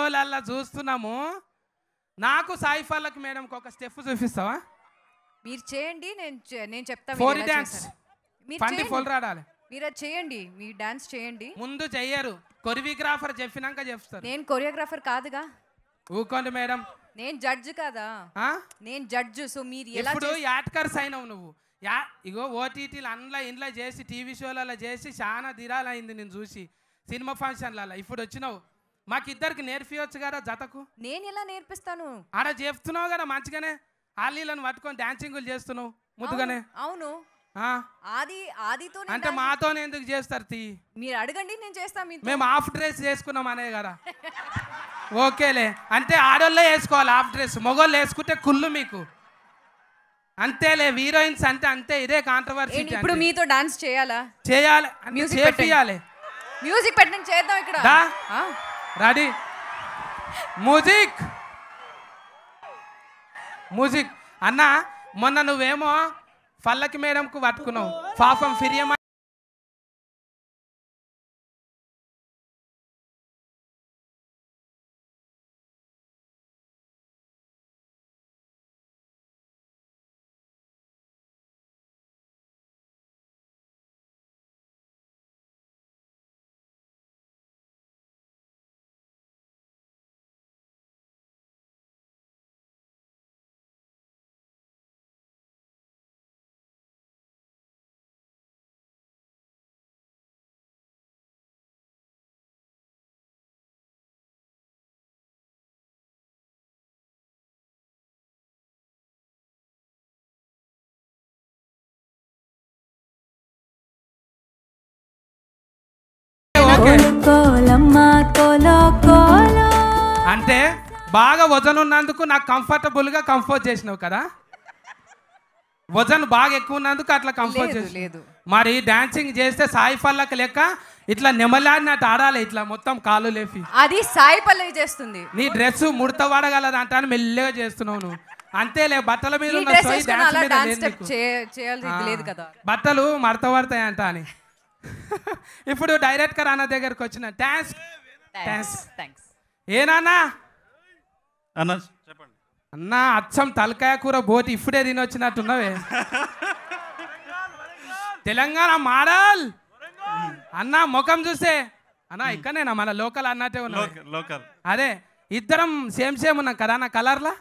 వీడియోలల్లా చూస్తున్నాము నాకు సాయి సాయిఫాలక్ మేడం ఒక స్టెప్ చూపిస్తావా మీరు చేయండి నేను చే- నేను చెప్తాను మీరు డాన్స్ చేయండి. మీరు అది చేయండి మీ డాన్స్ చేయండి ముందు చెయ్యరు కొరియోగ్రాఫర్ చెప్పినాక చెప్తారు నేను కొరియోగ్రాఫర్ కాదుగా ఊకోండి మేడం నేను జడ్జ్ కాదా నేను జడ్జ్ సో మీరు ఎలా ఇప్పుడు యాట్కర్ సైన్ అవు నువ్వు యా ఇగో ఓటీటీలు అందులో ఇంట్లో చేసి టీవీ షోలలో చేసి చాలా దిరాలైంది నేను చూసి సినిమా ఫంక్షన్లలో ఇప్పుడు వచ్చినావు మాకిద్దరికి నేర్పించవచ్చు కదా జతకు నేను ఎలా నేర్పిస్తాను ఆడ చెప్తున్నావు కదా మంచిగానే ఆలీలను పట్టుకొని డాన్సింగ్ చేస్తున్నావు ముందుగానే అవును ఆది ఆదితో అంటే మాతో ఎందుకు చేస్తారు తీ మీరు అడగండి నేను చేస్తాను మేము హాఫ్ డ్రెస్ చేసుకున్నాం అనే కదా ఓకేలే అంటే ఆడోళ్ళే వేసుకోవాలి హాఫ్ డ్రెస్ మొగోళ్ళు వేసుకుంటే కుళ్ళు మీకు అంతేలే హీరోయిన్స్ అంటే అంతే ఇదే కాంట్రవర్సీ ఇప్పుడు మీతో డాన్స్ చేయాలా చేయాలి చేయాలి మ్యూజిక్ పెట్టడం చేద్దాం ఇక్కడ రెడీ మ్యూజిక్ మ్యూజిక్ అన్న మొన్న నువ్వేమో పల్లకి మేడంకు పట్టుకున్నావు పాపం ఫిర్యమా అంటే బాగా వజన్ ఉన్నందుకు నాకు కంఫర్టబుల్గా కంఫర్ట్ చేసినావు కదా వజన్ బాగా ఎక్కువ ఉన్నందుకు అట్లా కంఫర్ట్ చేసి లేదు మరి డాన్సింగ్ చేస్తే సాయి పల్లకి లెక్క ఇట్లా నెమలాడినట్టు ఆడాలి ఇట్లా మొత్తం కాలు లేపి అది సాయి పల్లవి చేస్తుంది నీ డ్రెస్ ముడత వాడగలదు అంట అని మెల్లగా చేస్తున్నావు నువ్వు అంతేలే బట్టల మీద బట్టలు మడత పడతాయి అంట అని ఇప్పుడు గా రానా దగ్గరకు వచ్చిన థ్యాంక్స్ థ్యాంక్స్ థ్యాంక్స్ ఏనానా అన్న చెప్పండి అన్న అచ్చం తలకాయ కూర బోటి ఇప్పుడే తినొచ్చినట్టున్నావే తెలంగాణ మాడల్ అన్న ముఖం చూస్తే అన్న ఇక్కడనేనా మన లోకల్ అన్నట్టే ఉన్నా లోకల్ అదే ఇద్దరం సేమ్ సేమ్ ఉన్నాం కదా అన్న కలర్లా